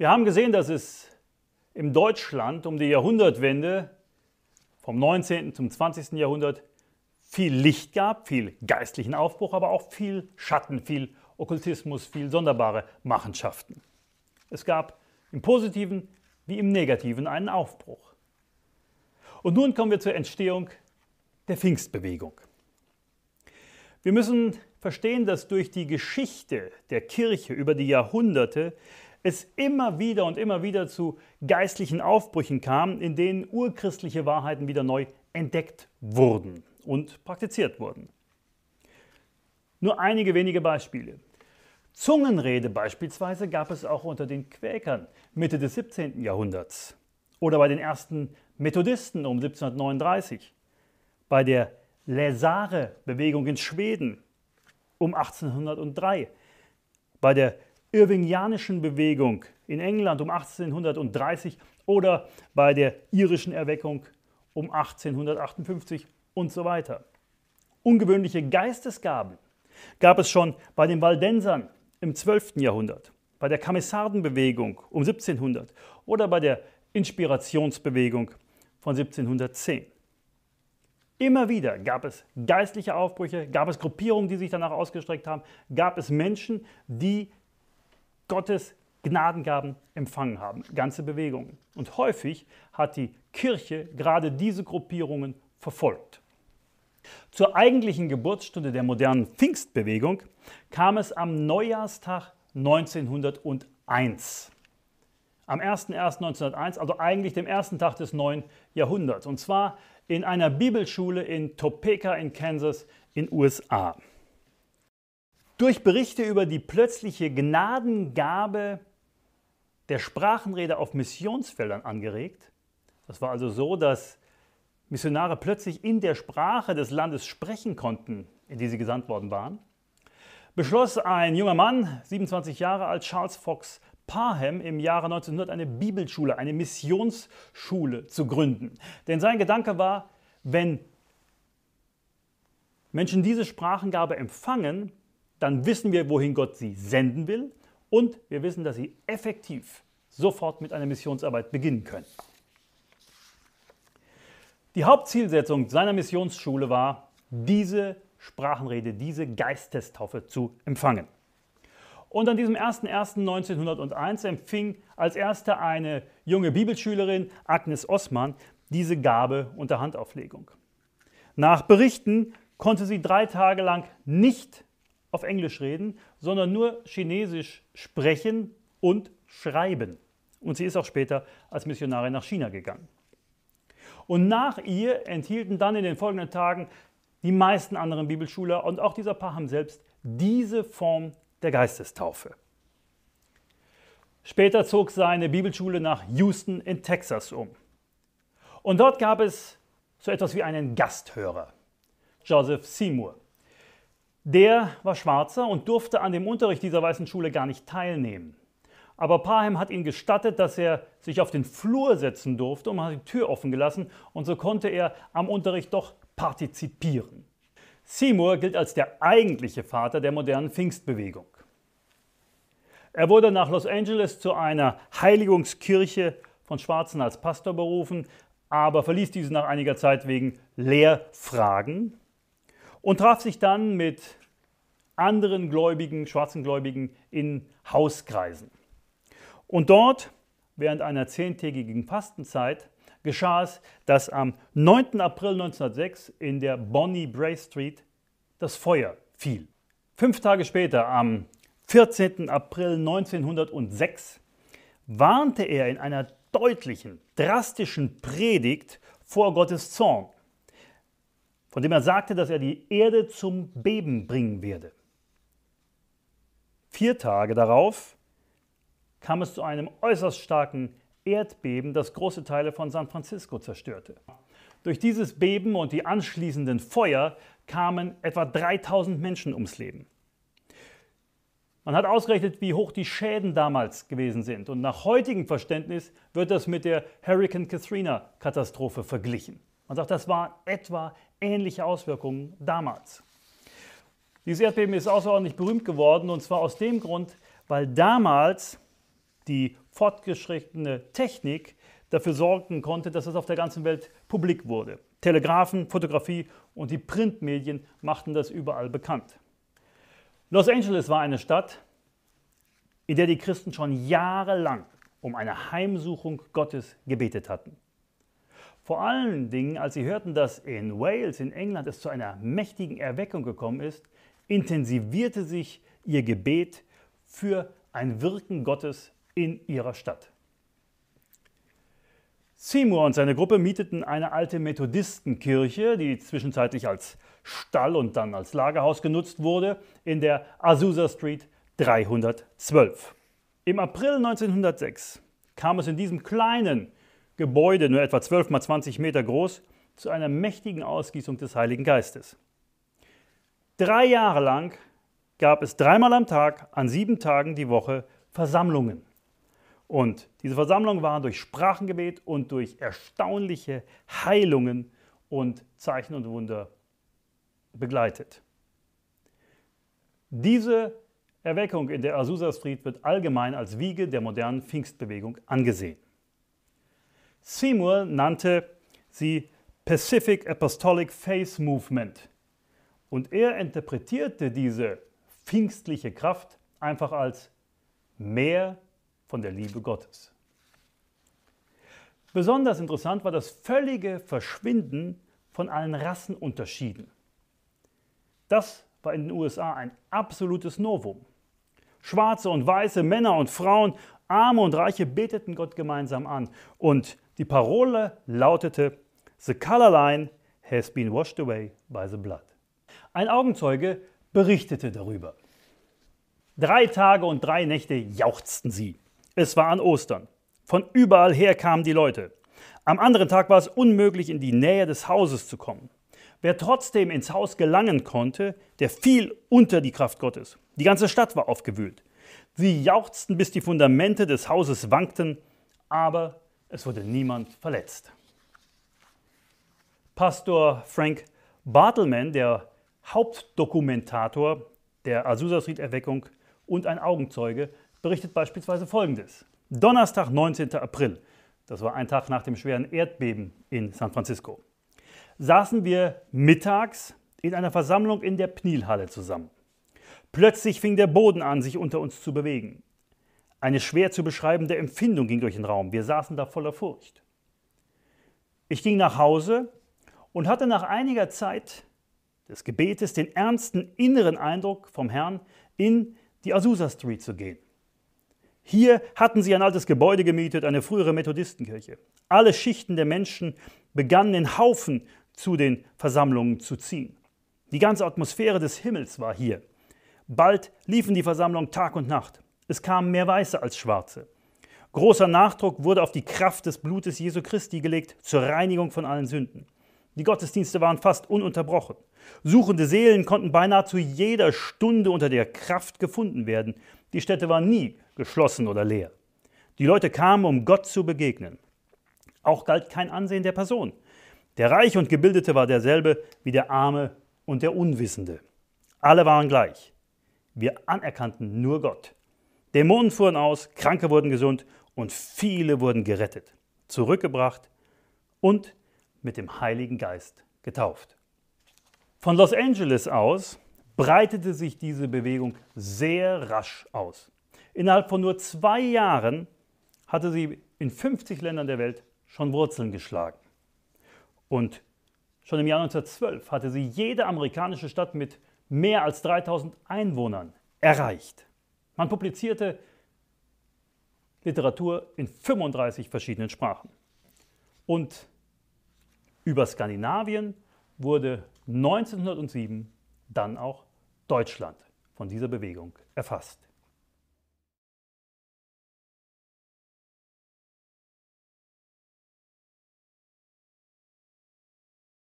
Wir haben gesehen, dass es im Deutschland um die Jahrhundertwende vom 19. zum 20. Jahrhundert viel Licht gab, viel geistlichen Aufbruch, aber auch viel Schatten, viel Okkultismus, viel sonderbare Machenschaften. Es gab im Positiven wie im Negativen einen Aufbruch. Und nun kommen wir zur Entstehung der Pfingstbewegung. Wir müssen verstehen, dass durch die Geschichte der Kirche über die Jahrhunderte es immer wieder und immer wieder zu geistlichen Aufbrüchen kam, in denen urchristliche Wahrheiten wieder neu entdeckt wurden und praktiziert wurden. Nur einige wenige Beispiele. Zungenrede beispielsweise gab es auch unter den Quäkern Mitte des 17. Jahrhunderts oder bei den ersten Methodisten um 1739, bei der Läsare-Bewegung in Schweden um 1803, bei der irvingianischen Bewegung in England um 1830 oder bei der irischen Erweckung um 1858 und so weiter. Ungewöhnliche Geistesgaben gab es schon bei den Waldensern im 12. Jahrhundert, bei der Kamissardenbewegung um 1700 oder bei der Inspirationsbewegung von 1710. Immer wieder gab es geistliche Aufbrüche, gab es Gruppierungen, die sich danach ausgestreckt haben, gab es Menschen, die Gottes Gnadengaben empfangen haben, ganze Bewegungen. Und häufig hat die Kirche gerade diese Gruppierungen verfolgt. Zur eigentlichen Geburtsstunde der modernen Pfingstbewegung kam es am Neujahrstag 1901. Am 01.01.1901, also eigentlich dem ersten Tag des neuen Jahrhunderts. Und zwar in einer Bibelschule in Topeka in Kansas in USA. Durch Berichte über die plötzliche Gnadengabe der Sprachenrede auf Missionsfeldern angeregt. Das war also so, dass Missionare plötzlich in der Sprache des Landes sprechen konnten, in die sie gesandt worden waren. Beschloss ein junger Mann, 27 Jahre alt, Charles Fox Parham im Jahre 1900 eine Bibelschule, eine Missionsschule zu gründen. Denn sein Gedanke war, wenn Menschen diese Sprachengabe empfangen, dann wissen wir, wohin Gott sie senden will und wir wissen, dass sie effektiv sofort mit einer Missionsarbeit beginnen können. Die Hauptzielsetzung seiner Missionsschule war, diese Sprachenrede, diese Geistestaufe zu empfangen. Und an diesem 01.01.1901 empfing als erste eine junge Bibelschülerin, Agnes Osman, diese Gabe unter Handauflegung. Nach Berichten konnte sie drei Tage lang nicht auf Englisch reden, sondern nur Chinesisch sprechen und schreiben. Und sie ist auch später als Missionarin nach China gegangen. Und nach ihr enthielten dann in den folgenden Tagen die meisten anderen Bibelschüler und auch dieser Paham selbst diese Form der Geistestaufe. Später zog seine Bibelschule nach Houston in Texas um. Und dort gab es so etwas wie einen Gasthörer, Joseph Seymour. Der war Schwarzer und durfte an dem Unterricht dieser weißen Schule gar nicht teilnehmen. Aber Parham hat ihm gestattet, dass er sich auf den Flur setzen durfte und hat die Tür offen gelassen und so konnte er am Unterricht doch partizipieren. Seymour gilt als der eigentliche Vater der modernen Pfingstbewegung. Er wurde nach Los Angeles zu einer Heiligungskirche von Schwarzen als Pastor berufen, aber verließ diese nach einiger Zeit wegen Lehrfragen und traf sich dann mit anderen Gläubigen, schwarzen Gläubigen in Hauskreisen. Und dort, während einer zehntägigen Fastenzeit, geschah es, dass am 9. April 1906 in der Bonnie Bray Street das Feuer fiel. Fünf Tage später, am 14. April 1906, warnte er in einer deutlichen, drastischen Predigt vor Gottes Zorn, von dem er sagte, dass er die Erde zum Beben bringen werde. Vier Tage darauf kam es zu einem äußerst starken Erdbeben, das große Teile von San Francisco zerstörte. Durch dieses Beben und die anschließenden Feuer kamen etwa 3000 Menschen ums Leben. Man hat ausgerechnet, wie hoch die Schäden damals gewesen sind. Und nach heutigem Verständnis wird das mit der Hurricane Katrina-Katastrophe verglichen. Man sagt, das waren etwa ähnliche Auswirkungen damals. Dieses Erdbeben ist außerordentlich berühmt geworden und zwar aus dem Grund, weil damals die fortgeschrittene Technik dafür sorgen konnte, dass es auf der ganzen Welt publik wurde. Telegraphen, Fotografie und die Printmedien machten das überall bekannt. Los Angeles war eine Stadt, in der die Christen schon jahrelang um eine Heimsuchung Gottes gebetet hatten. Vor allen Dingen, als sie hörten, dass in Wales, in England, es zu einer mächtigen Erweckung gekommen ist, intensivierte sich ihr Gebet für ein Wirken Gottes in ihrer Stadt. Seymour und seine Gruppe mieteten eine alte Methodistenkirche, die zwischenzeitlich als Stall und dann als Lagerhaus genutzt wurde, in der Azusa Street 312. Im April 1906 kam es in diesem kleinen Gebäude, nur etwa 12 mal 20 Meter groß, zu einer mächtigen Ausgießung des Heiligen Geistes. Drei Jahre lang gab es dreimal am Tag, an sieben Tagen die Woche Versammlungen. Und diese Versammlungen waren durch Sprachengebet und durch erstaunliche Heilungen und Zeichen und Wunder begleitet. Diese Erweckung in der Azusa-Street wird allgemein als Wiege der modernen Pfingstbewegung angesehen. Seymour nannte sie Pacific Apostolic Faith Movement und er interpretierte diese pfingstliche Kraft einfach als mehr von der Liebe Gottes. Besonders interessant war das völlige Verschwinden von allen Rassenunterschieden. Das war in den USA ein absolutes Novum. Schwarze und weiße Männer und Frauen, Arme und Reiche beteten Gott gemeinsam an. Und die Parole lautete, The color line has been washed away by the blood. Ein Augenzeuge berichtete darüber. Drei Tage und drei Nächte jauchzten sie. Es war an Ostern. Von überall her kamen die Leute. Am anderen Tag war es unmöglich, in die Nähe des Hauses zu kommen. Wer trotzdem ins Haus gelangen konnte, der fiel unter die Kraft Gottes. Die ganze Stadt war aufgewühlt. Sie jauchzten, bis die Fundamente des Hauses wankten, aber es wurde niemand verletzt. Pastor Frank Bartleman, der Hauptdokumentator der Azusa Street Erweckung und ein Augenzeuge berichtet beispielsweise folgendes. Donnerstag, 19. April, das war ein Tag nach dem schweren Erdbeben in San Francisco, saßen wir mittags in einer Versammlung in der Pnilhalle zusammen. Plötzlich fing der Boden an, sich unter uns zu bewegen. Eine schwer zu beschreibende Empfindung ging durch den Raum. Wir saßen da voller Furcht. Ich ging nach Hause und hatte nach einiger Zeit des Gebetes den ernsten inneren Eindruck vom Herrn in die Azusa Street zu gehen. Hier hatten sie ein altes Gebäude gemietet, eine frühere Methodistenkirche. Alle Schichten der Menschen begannen in Haufen zu den Versammlungen zu ziehen. Die ganze Atmosphäre des Himmels war hier. Bald liefen die Versammlungen Tag und Nacht. Es kamen mehr Weiße als Schwarze. Großer Nachdruck wurde auf die Kraft des Blutes Jesu Christi gelegt zur Reinigung von allen Sünden. Die Gottesdienste waren fast ununterbrochen. Suchende Seelen konnten beinahe zu jeder Stunde unter der Kraft gefunden werden. Die Städte waren nie geschlossen oder leer. Die Leute kamen, um Gott zu begegnen. Auch galt kein Ansehen der Person. Der Reiche und Gebildete war derselbe wie der Arme und der Unwissende. Alle waren gleich. Wir anerkannten nur Gott. Dämonen fuhren aus, Kranke wurden gesund und viele wurden gerettet, zurückgebracht und mit dem Heiligen Geist getauft. Von Los Angeles aus breitete sich diese Bewegung sehr rasch aus. Innerhalb von nur zwei Jahren hatte sie in 50 Ländern der Welt schon Wurzeln geschlagen. Und schon im Jahr 1912 hatte sie jede amerikanische Stadt mit mehr als 3000 Einwohnern erreicht. Man publizierte Literatur in 35 verschiedenen Sprachen. Und über Skandinavien wurde 1907 dann auch Deutschland von dieser Bewegung erfasst.